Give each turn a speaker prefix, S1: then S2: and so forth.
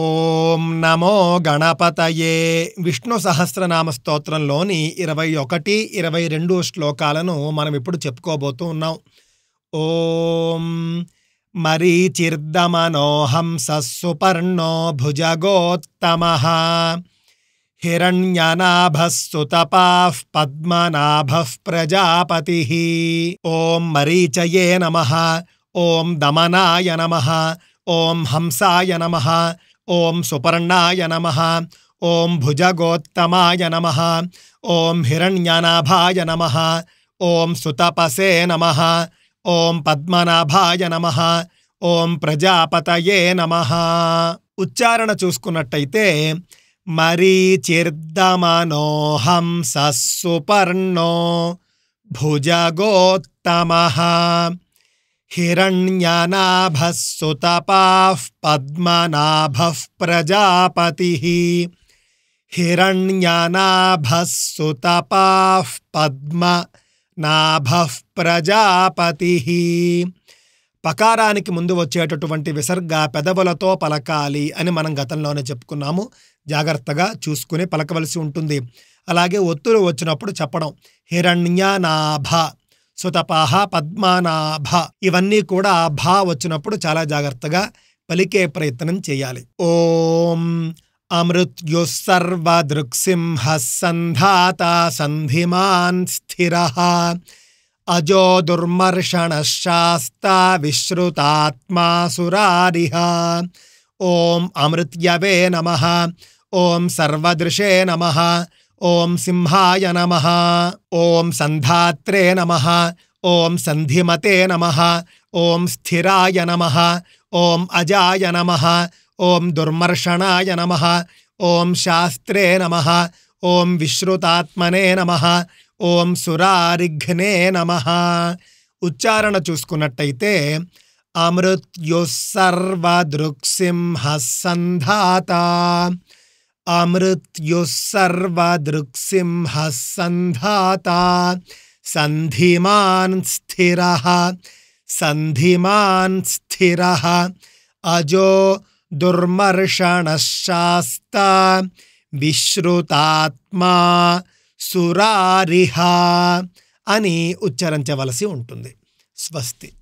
S1: ఓం నమో గణపతయే విష్ణు సహస్రనామ స్తోత్రంలోని 21 22 శ్లోకాలను మనం ఇప్పుడు చెప్పుకోబోతున్నాం ఓం మరీచిర్దమనోహం సస్ుపర్ణో భుజగోత్తమః హిరణ్యానభస్తుతపా పద్మనాభప్రజాపతిః ఓం మరీచయే నమః ఓం దమనాయ నమః ఓం హంసాయ నమః ओम सुपर्णा नम ओं भुजगोत्तमाय नम ओं हिरण्यानाभाय नम ओं सुतपसे नम ओं पद्मनाभाय नम ओं प्रजापत नम उच्चारण चूसकते మరీచిర్దమనోహం సస్సుపర్ణో భుజగోత్తమ हिरण्यानाभः सुतपाः पद्मनाभः प्रजापतिः పద్మ सुतपाः ప్రజాపతిః పకారానికి ముందు వచ్చేటటువంటి విసర్గ పెదవులతో పలకాలి అని మనం గతంలోనే చెప్పుకున్నాము జాగ్రత్తగా చూసుకుని పలకవలసి ఉంటుంది అలాగే ఒత్తులు వచ్చినప్పుడు చెప్పడం హిరణ్యనాభ சுதபஹா பத்மனாப இவன்னீ கூட பா வந்துனப்புடு சால ஜாகரதக பலிக்கே प्रयत्नம் செய்யాలి ஓம் अमृत யோ சர்வாத்ரக் சிம்ஹ சந்தாதா ಸಂಧಿமான் ஸ்திரஹ அஜோதுர்மர்ஷண சாஸ்தா விஸ்ருதாத்மாசுராரிஹ ஓம் अमृत్యவே நமஹ ஓம் சர்வத்ரிஷே நமஹ ओम सिंहाय नम ओं सन्धात्रे नम ओं सन्धिमते नम ओं स्थिराय नम ओं अजाय नम ओं दुर्मर्षणाय नम ओं शास्त्रे नम ओं विश्रुतात्मने नम ओं सुरारिघ्ने नम उच्चारण చూసుకున్నట్టయితే అమృత్యుసర్వదృక్సింహ సంధాత అమృత్యుస్సర్వదృక్ సింహ సంధాత సంధిమాన్ స్థిర సంధిమాన్ స్థిర అజో దుర్మర్షణశాస్త విశ్రుతాత్మా సురారిహ అని ఉచ్చరించవలసి ఉంటుంది స్వస్తి